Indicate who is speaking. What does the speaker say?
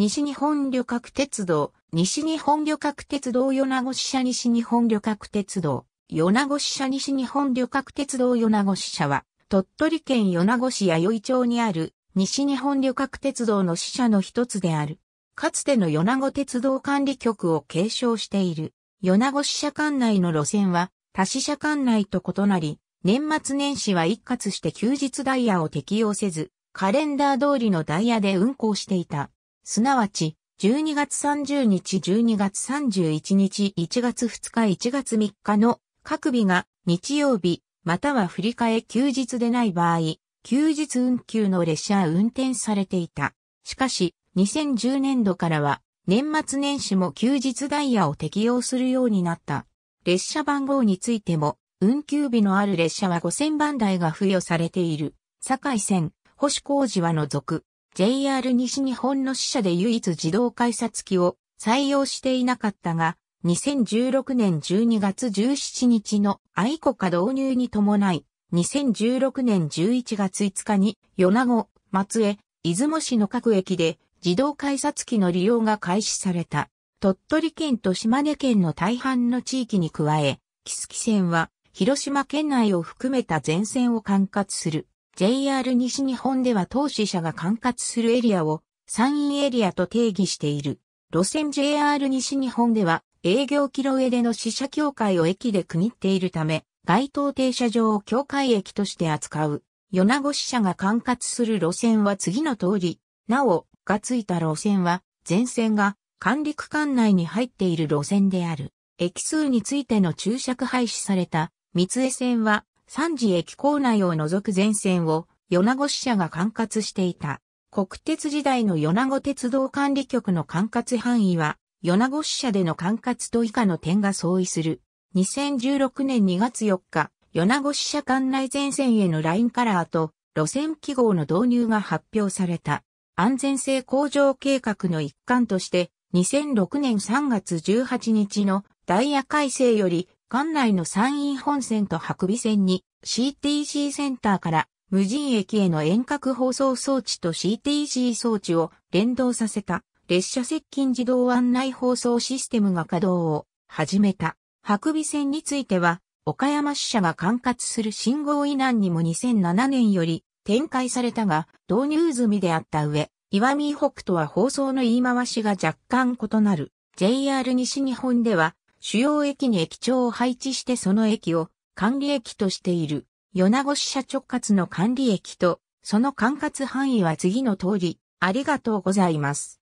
Speaker 1: 西日本旅客鉄道、西日本旅客鉄道米子支社西日本旅客鉄道、米子支社西日本旅客鉄道米子支社は、鳥取県米子市弥生町にある西日本旅客鉄道の支社の一つである。かつての米子鉄道管理局を継承している。米子支社管内の路線は、他支社管内と異なり、年末年始は一括して休日ダイヤを適用せず、カレンダー通りのダイヤで運行していた。すなわち、12月30日、12月31日、1月2日、1月3日の各日が日曜日、または振り替え休日でない場合、休日運休の列車は運転されていた。しかし、2010年度からは、年末年始も休日ダイヤを適用するようになった。列車番号についても、運休日のある列車は5000番台が付与されている。堺線、星工事は除く。JR 西日本の支社で唯一自動改札機を採用していなかったが、2016年12月17日の愛子家導入に伴い、2016年11月5日に米子、松江、出雲市の各駅で自動改札機の利用が開始された。鳥取県と島根県の大半の地域に加え、木月線は広島県内を含めた全線を管轄する。JR 西日本では当支社が管轄するエリアを山陰エリアと定義している。路線 JR 西日本では営業キロ上での支社協会を駅で区切っているため、該当停車場を協会駅として扱う。米子支社が管轄する路線は次の通り、なお、がついた路線は、全線が管理区間内に入っている路線である。駅数についての注釈廃止された、三重線は、三次駅構内を除く全線を米子支社が管轄していた。国鉄時代の米子鉄道管理局の管轄範囲は、米子支社での管轄と以下の点が相違する。2016年2月4日、米子支社管内全線へのラインカラーと路線記号の導入が発表された。安全性向上計画の一環として、2006年3月18日のダイヤ改正より管内の山陰本線と白尾線に CTC センターから無人駅への遠隔放送装置と CTC 装置を連動させた列車接近自動案内放送システムが稼働を始めた。白尾線については、岡山支社が管轄する信号以南にも2007年より展開されたが、導入済みであった上、岩見北とは放送の言い回しが若干異なる。JR 西日本では、主要駅に駅長を配置してその駅を管理駅としている。米子支社直轄の管理駅と、その管轄範囲は次の通り、ありがとうございます。